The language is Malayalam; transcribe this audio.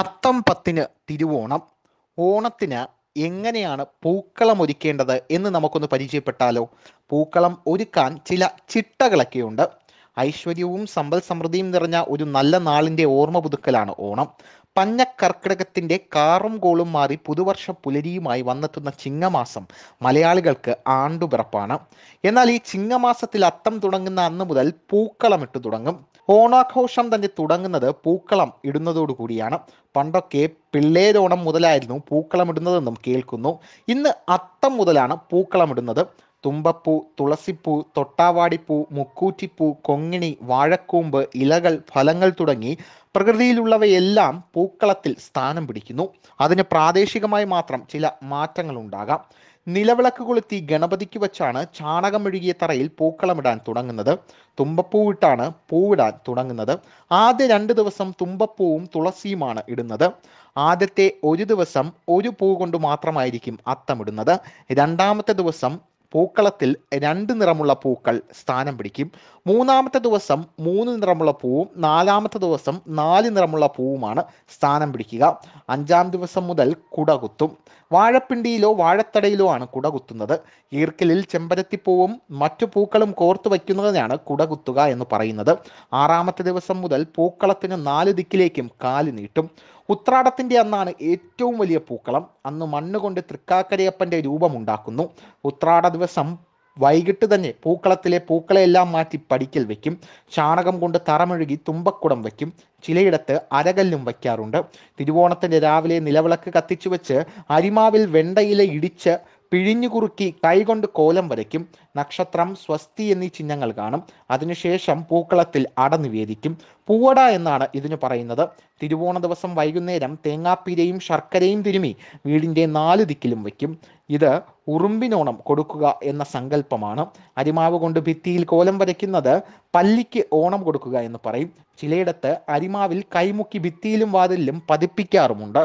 അത്തം പത്തിന് തിരുവോണം ഓണത്തിന് എങ്ങനെയാണ് പൂക്കളം ഒരുക്കേണ്ടത് എന്ന് നമുക്കൊന്ന് പരിചയപ്പെട്ടാലോ പൂക്കളം ഒരുക്കാൻ ചില ചിട്ടകളൊക്കെയുണ്ട് ഐശ്വര്യവും സമ്പൽ സമൃദ്ധിയും നിറഞ്ഞ ഒരു നല്ല നാളിന്റെ ഓർമ്മ പുതുക്കലാണ് ഓണം കർക്കിടകത്തിൻ്റെ കാറും കോളും മാറി പുതുവർഷ പുലരിയുമായി വന്നെത്തുന്ന ചിങ്ങമാസം മലയാളികൾക്ക് ആണ്ടുപിറപ്പാണ് എന്നാൽ ഈ ചിങ്ങമാസത്തിൽ അത്തം തുടങ്ങുന്ന അന്ന് മുതൽ പൂക്കളമിട്ട് തുടങ്ങും ഓണാഘോഷം തന്നെ തുടങ്ങുന്നത് പൂക്കളം ഇടുന്നതോടുകൂടിയാണ് പണ്ടൊക്കെ പിള്ളേരോണം മുതലായിരുന്നു പൂക്കളം കേൾക്കുന്നു ഇന്ന് അത്തം മുതലാണ് പൂക്കളം ഇടുന്നത് തുമ്പപ്പൂ തുളസിപ്പൂ തൊട്ടാവാടിപ്പൂ മുക്കൂറ്റിപ്പൂ കൊങ്ങിണി വാഴക്കൂമ്പ് ഇലകൾ ഫലങ്ങൾ തുടങ്ങി പ്രകൃതിയിലുള്ളവയെല്ലാം പൂക്കളത്തിൽ സ്ഥാനം പിടിക്കുന്നു അതിന് പ്രാദേശികമായി മാത്രം ചില മാറ്റങ്ങൾ ഉണ്ടാകാം നിലവിളക്ക് കൊളുത്തി ഗണപതിക്ക് വച്ചാണ് ചാണകമെഴുകിയ തറയിൽ പൂക്കളമിടാൻ തുടങ്ങുന്നത് തുമ്പപ്പൂവിട്ടാണ് പൂവിടാൻ തുടങ്ങുന്നത് ആദ്യ രണ്ട് ദിവസം തുമ്പപ്പൂവും തുളസിയുമാണ് ഇടുന്നത് ആദ്യത്തെ ഒരു ദിവസം ഒരു പൂ കൊണ്ട് മാത്രമായിരിക്കും അത്തമിടുന്നത് രണ്ടാമത്തെ ദിവസം പൂക്കളത്തിൽ രണ്ട് നിറമുള്ള പൂക്കൾ സ്ഥാനം പിടിക്കും മൂന്നാമത്തെ ദിവസം മൂന്ന് നിറമുള്ള പൂവും നാലാമത്തെ ദിവസം നാല് നിറമുള്ള പൂവുമാണ് സ്ഥാനം പിടിക്കുക അഞ്ചാം ദിവസം മുതൽ കുടകുത്തും വാഴപ്പിണ്ടിയിലോ വാഴത്തടയിലോ ആണ് കുടകുത്തുന്നത് ഈർക്കലിൽ ചെമ്പരത്തിപ്പൂവും മറ്റു പൂക്കളും കോർത്തു വയ്ക്കുന്നതിനാണ് കുടകുത്തുക എന്ന് പറയുന്നത് ആറാമത്തെ ദിവസം മുതൽ പൂക്കളത്തിന് നാല് ദിക്കിലേക്കും കാല് നീട്ടും ഉത്രാടത്തിൻ്റെ അന്നാണ് ഏറ്റവും വലിയ പൂക്കളം അന്ന് മണ്ണ് കൊണ്ട് തൃക്കാക്കരയപ്പൻ്റെ രൂപമുണ്ടാക്കുന്നു ഉത്രാട ദിവസം വൈകിട്ട് തന്നെ പൂക്കളത്തിലെ പൂക്കളെല്ലാം മാറ്റി പടിക്കൽ വയ്ക്കും ചാണകം കൊണ്ട് തറമൊഴുകി തുമ്പക്കുടം വയ്ക്കും ചിലയിടത്ത് അരകല്ലും വയ്ക്കാറുണ്ട് തിരുവോണത്തിൻ്റെ രാവിലെ നിലവിളക്ക് കത്തിച്ചു വെച്ച് അരിമാവിൽ വെണ്ടയില ഇടിച്ച് പിഴിഞ്ഞു കുറുക്കി കൈകൊണ്ട് കോലം വരയ്ക്കും നക്ഷത്രം സ്വസ്തി എന്നീ ചിഹ്നങ്ങൾ കാണും അതിനുശേഷം പൂക്കളത്തിൽ അടന്നു നിവേദിക്കും പൂവട എന്നാണ് ഇതിന് പറയുന്നത് തിരുവോണ ദിവസം വൈകുന്നേരം തേങ്ങാപ്പീരയും ശർക്കരയും തിരുമി വീടിൻ്റെ നാല് ദിക്കിലും വയ്ക്കും ഇത് ഉറുമ്പിനോണം കൊടുക്കുക എന്ന സങ്കല്പമാണ് അരിമാവ് കൊണ്ട് ഭിത്തിയിൽ കോലം വരയ്ക്കുന്നത് പല്ലിക്ക് ഓണം കൊടുക്കുക എന്ന് പറയും ചിലയിടത്ത് അരിമാവിൽ കൈമുക്കി ഭിത്തിയിലും വാതിലിലും പതിപ്പിക്കാറുമുണ്ട്